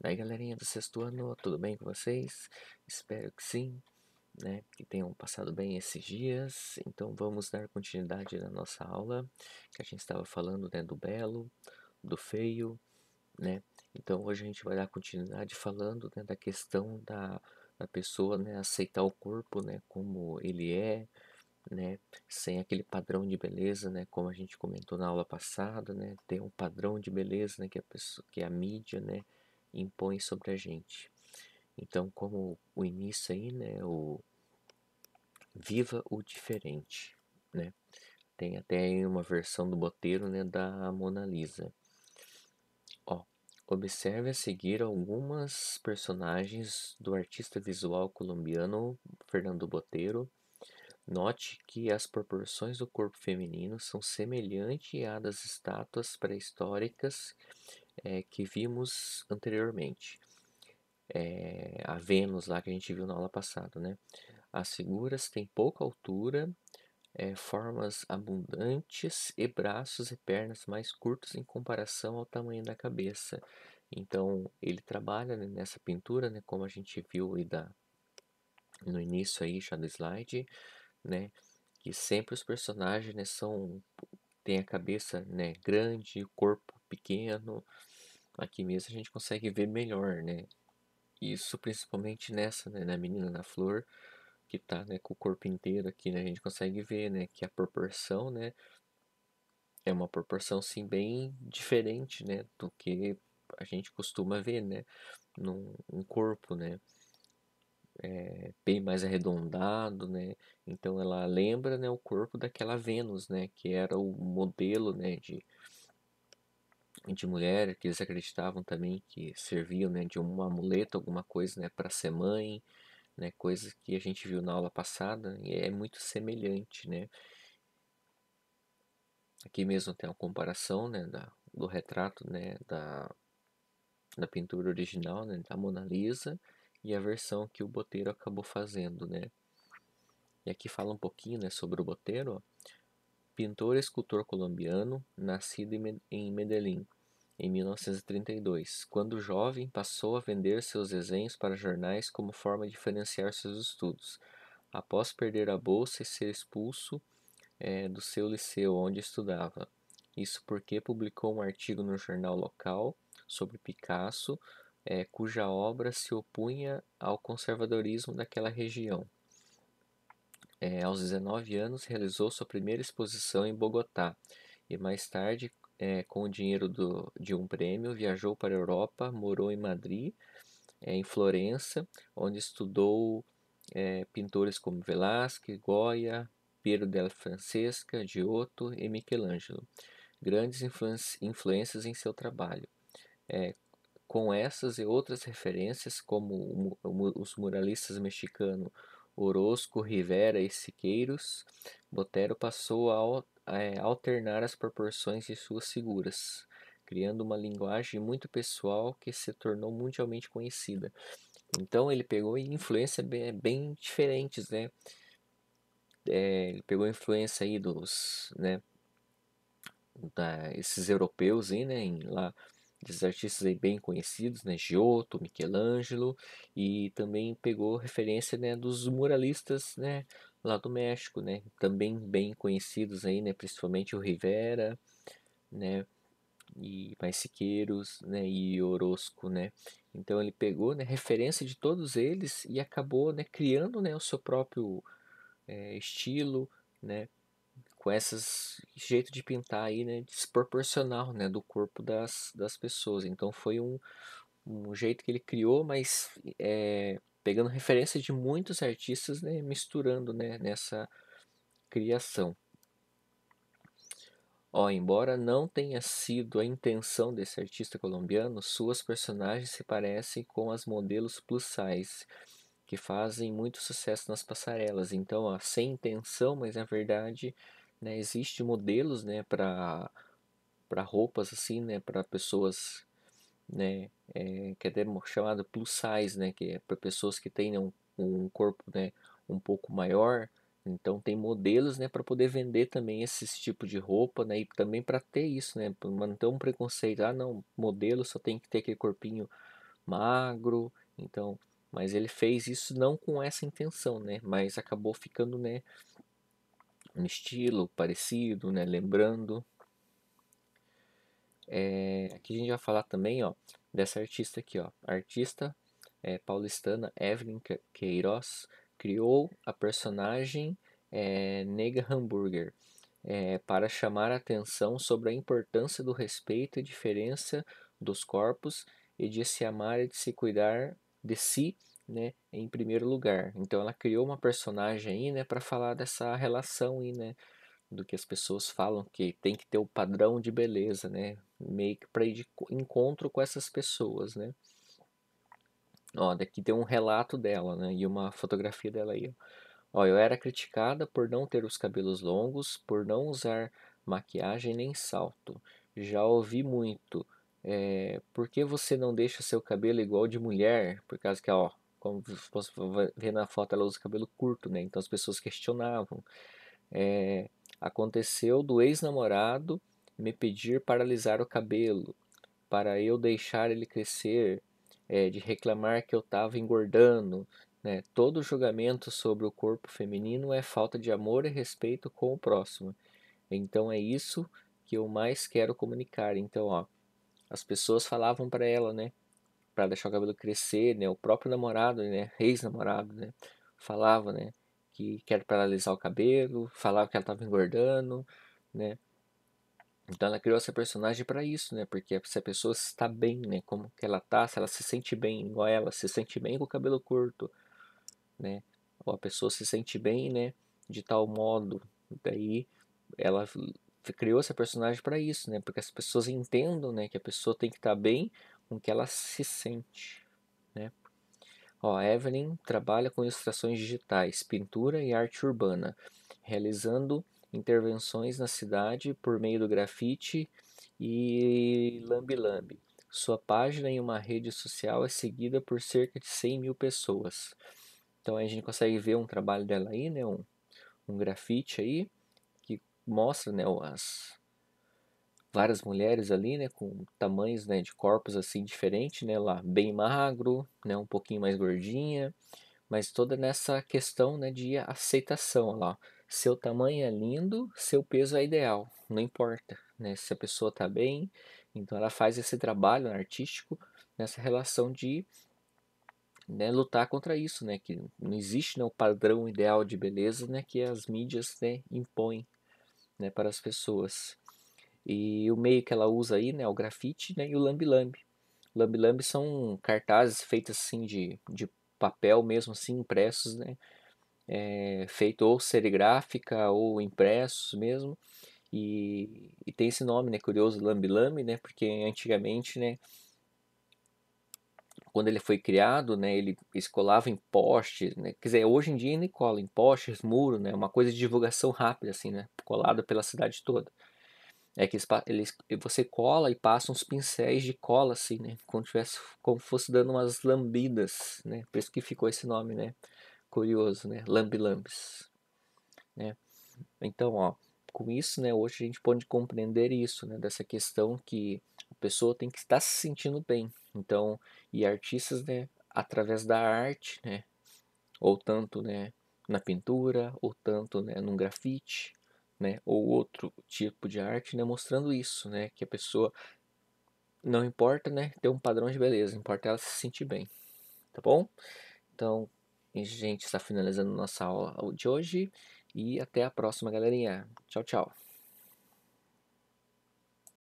Daí, galerinha do sexto ano, tudo bem com vocês? Espero que sim, né? Que tenham passado bem esses dias. Então, vamos dar continuidade na nossa aula, que a gente estava falando né, do belo, do feio, né? Então, hoje a gente vai dar continuidade falando né, da questão da, da pessoa né, aceitar o corpo né, como ele é, né, sem aquele padrão de beleza, né, como a gente comentou na aula passada, né, tem um padrão de beleza, né, que a pessoa, que a mídia, né, impõe sobre a gente. Então, como o início aí, né, o viva o diferente, né? Tem até uma versão do Boteiro, né, da Mona Lisa. Ó, observe a seguir algumas personagens do artista visual colombiano Fernando Boteiro. Note que as proporções do corpo feminino são semelhantes às das estátuas pré-históricas é, que vimos anteriormente. É, a Vênus lá que a gente viu na aula passada, né? As figuras têm pouca altura, é, formas abundantes e braços e pernas mais curtos em comparação ao tamanho da cabeça. Então ele trabalha né, nessa pintura, né, como a gente viu e da, no início aí já do slide, né, que sempre os personagens né, são têm a cabeça né, grande, o corpo pequeno, aqui mesmo a gente consegue ver melhor, né? Isso principalmente nessa, né, na menina na flor, que tá, né, com o corpo inteiro aqui, né, a gente consegue ver, né, que a proporção, né, é uma proporção sim bem diferente, né, do que a gente costuma ver, né, num um corpo, né, é, bem mais arredondado, né? Então ela lembra, né, o corpo daquela Vênus, né, que era o modelo, né, de de mulher, que eles acreditavam também que serviam né, de uma amuleta alguma coisa né, para ser mãe, né, coisas que a gente viu na aula passada, e é muito semelhante. Né? Aqui mesmo tem uma comparação né, da, do retrato né, da, da pintura original, né, da Mona Lisa, e a versão que o Boteiro acabou fazendo. Né? E aqui fala um pouquinho né, sobre o Boteiro, ó. pintor e escultor colombiano, nascido em Medellín em 1932. Quando jovem, passou a vender seus desenhos para jornais como forma de financiar seus estudos. Após perder a bolsa e ser expulso é, do seu liceu onde estudava. Isso porque publicou um artigo no jornal local sobre Picasso, é, cuja obra se opunha ao conservadorismo daquela região. É, aos 19 anos, realizou sua primeira exposição em Bogotá e mais tarde é, com o dinheiro do, de um prêmio, viajou para a Europa, morou em Madrid, é, em Florença, onde estudou é, pintores como Velázquez, Goya, Piero della Francesca, Giotto e Michelangelo, grandes influências em seu trabalho. com essas e outras referências, como os muralistas mexicanos Orozco, Rivera e Siqueiros, Botero passou a é, alternar as proporções de suas figuras, criando uma linguagem muito pessoal que se tornou mundialmente conhecida. Então ele pegou influência bem, bem diferentes, né? É, ele pegou influência aí dos, né? Da, esses europeus aí, né? Em, lá, desses artistas aí bem conhecidos, né? Giotto, Michelangelo e também pegou referência, né? Dos muralistas, né? lá do México, né? Também bem conhecidos aí, né? Principalmente o Rivera, né? E mais Siqueiros, né? E Orozco, né? Então ele pegou, né? Referência de todos eles e acabou, né? Criando, né? O seu próprio é, estilo, né? Com esses jeito de pintar aí, né? Desproporcional, né? Do corpo das, das pessoas. Então foi um, um jeito que ele criou, mas é, pegando referência de muitos artistas, né, misturando né, nessa criação. Ó, embora não tenha sido a intenção desse artista colombiano, suas personagens se parecem com as modelos plus size, que fazem muito sucesso nas passarelas. Então, ó, sem intenção, mas na verdade, né, existe modelos né, para roupas assim, né, para pessoas né, é, que é chamado plus size, né, que é para pessoas que têm né, um, um corpo né, um pouco maior. Então tem modelos né, para poder vender também esse tipo de roupa né, e também para ter isso, né, manter um preconceito. Ah, não, modelo só tem que ter aquele corpinho magro. Então, mas ele fez isso não com essa intenção, né, mas acabou ficando né, um estilo parecido, né, lembrando é, aqui a gente vai falar também, ó, dessa artista aqui, ó. artista é, paulistana Evelyn Queiroz criou a personagem é, Nega Hamburger é, para chamar a atenção sobre a importância do respeito e diferença dos corpos e de se amar e de se cuidar de si, né, em primeiro lugar. Então ela criou uma personagem aí, né, para falar dessa relação aí, né, do que as pessoas falam que tem que ter o padrão de beleza, né? meio que para ir de encontro com essas pessoas, né? Ó, daqui tem um relato dela, né? E uma fotografia dela aí. Ó, eu era criticada por não ter os cabelos longos, por não usar maquiagem nem salto. Já ouvi muito. É, por que você não deixa seu cabelo igual de mulher? Por causa que, ó, como você vê na foto, ela usa cabelo curto, né? Então as pessoas questionavam. É, aconteceu do ex-namorado me pedir para alisar o cabelo, para eu deixar ele crescer, é, de reclamar que eu estava engordando. Né? Todo julgamento sobre o corpo feminino é falta de amor e respeito com o próximo. Então é isso que eu mais quero comunicar. Então, ó, as pessoas falavam para ela, né? Para deixar o cabelo crescer, né? O próprio namorado, né? Ex-namorado, né? Falava, né? Que quer paralisar o cabelo, falava que ela estava engordando, né? Então ela criou essa personagem para isso, né? Porque se a pessoa está bem, né? Como que ela tá, se ela se sente bem, igual ela, se sente bem com o cabelo curto, né? Ou a pessoa se sente bem, né? De tal modo. Daí ela criou essa personagem para isso, né? Porque as pessoas entendam, né? Que a pessoa tem que estar tá bem com o que ela se sente, né? Ó, a Evelyn trabalha com ilustrações digitais, pintura e arte urbana, realizando intervenções na cidade por meio do grafite e lambi-lambi. Sua página em uma rede social é seguida por cerca de 100 mil pessoas. Então a gente consegue ver um trabalho dela aí, né? um, um grafite aí, que mostra né, as várias mulheres ali, né, com tamanhos né, de corpos assim diferentes, né, lá bem magro, né, um pouquinho mais gordinha, mas toda nessa questão né, de aceitação lá. Ó seu tamanho é lindo, seu peso é ideal, não importa, né? Se a pessoa está bem, então ela faz esse trabalho artístico nessa relação de né, lutar contra isso, né? Que não existe né, o padrão ideal de beleza, né? Que as mídias né, impõem, né? Para as pessoas. E o meio que ela usa aí, né? É o grafite né, e o lambi-lambi. Lambi-lambi são cartazes feitos assim de, de papel mesmo, assim, impressos, né? é, feito ou serigráfica ou impressos mesmo. E, e, tem esse nome, né, curioso, lambi-lambi, né, porque antigamente, né, quando ele foi criado, né, ele colava em postes, né, quer dizer, hoje em dia ele cola em postes, muro, né, é uma coisa de divulgação rápida, assim, né, colado pela cidade toda. É que eles, você cola e passa uns pincéis de cola, assim, né, como, tivesse, como fosse dando umas lambidas, né, por isso que ficou esse nome, né, curioso, né? Lambilambis, né? Então, ó, com isso, né, hoje a gente pode compreender isso, né, dessa questão que a pessoa tem que estar se sentindo bem. Então, e artistas, né, através da arte, né, ou tanto, né, na pintura, ou tanto, né, num grafite, né, ou outro tipo de arte, né, mostrando isso, né, que a pessoa não importa, né, ter um padrão de beleza, importa ela se sentir bem, tá bom? Então, e, gente, está finalizando nossa aula de hoje. E até a próxima, galerinha. Tchau, tchau.